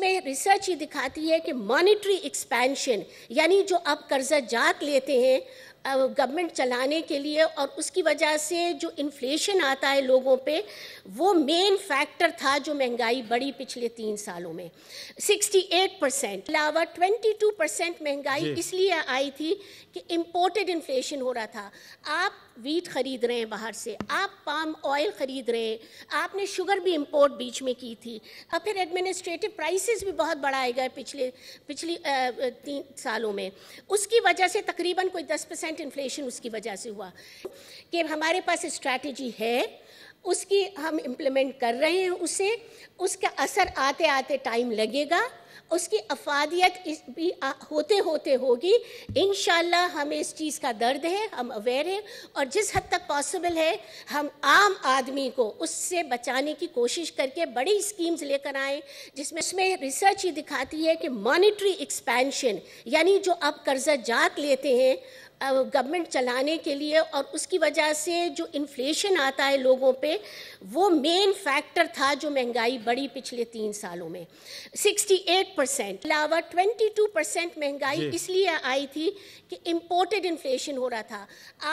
इसमें रिसर्च ये दिखाती है कि मॉनिटरी एक्सपेंशन यानी जो आप कर्जा जात लेते हैं गवर्नमेंट चलाने के लिए और उसकी वजह से जो इन्फ्लेशन आता है लोगों पे वो मेन फैक्टर था जो महंगाई बढ़ी पिछले तीन सालों में 68 परसेंट अलावा 22 परसेंट महंगाई इसलिए आई थी कि इम्पोर्टेड इन्फ्लेशन हो रहा था आप वीट खरीद रहे हैं बाहर से आप पाम ऑयल खरीद रहे हैं आपने शुगर भी इम्पोर्ट बीच में की थी और फिर एडमिनिस्ट्रेटिव प्राइसेस भी बहुत बढ़ाए गए पिछले पिछली तीन सालों में उसकी वजह से तकरीबन कोई दस परसेंट परसेंट इन्फ्लेशन उसकी वजह से हुआ कि हमारे पास स्ट्रैटेजी है उसकी हम इम्प्लीमेंट कर रहे हैं उसे उसका असर आते आते टाइम लगेगा उसकी अफादियत इस भी आ, होते होते होगी इन हमें इस चीज़ का दर्द है हम अवेयर हैं और जिस हद तक पॉसिबल है हम आम आदमी को उससे बचाने की कोशिश करके बड़ी स्कीम्स लेकर आए जिसमें उसमें रिसर्च ये दिखाती है कि मॉनिटरी एक्सपेंशन यानी जो आप कर्जा जात लेते हैं गवर्नमेंट चलाने के लिए और उसकी वजह से जो इन्फ्लेशन आता है लोगों पे वो मेन फैक्टर था जो महंगाई बढ़ी पिछले तीन सालों में 68 परसेंट अलावा 22 परसेंट महंगाई इसलिए आई थी कि इम्पोर्टेड इन्फ्लेशन हो रहा था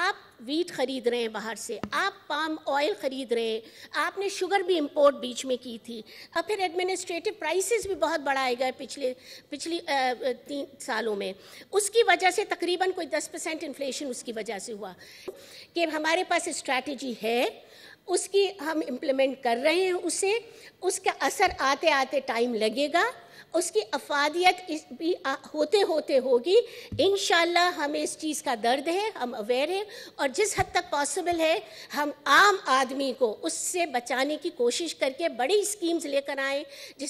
आप वीट खरीद रहे हैं बाहर से आप पाम ऑयल खरीद रहे हैं आपने शुगर भी इंपोर्ट बीच में की थी अब फिर एडमिनिस्ट्रेटिव प्राइसेस भी बहुत बढ़ाए गए पिछले पिछली तीन सालों में उसकी वजह से तकरीबन कोई दस परसेंट इन्फ्लेशन उसकी वजह से हुआ कि हमारे पास स्ट्रैटेजी है उसकी हम इम्प्लीमेंट कर रहे हैं उसे उसका असर आते आते टाइम लगेगा उसकी अफादियत इस भी होते होते होगी इन हमें इस चीज़ का दर्द है हम अवेयर हैं और जिस हद तक पॉसिबल है हम आम आदमी को उससे बचाने की कोशिश करके बड़ी स्कीम्स लेकर आएँ जिस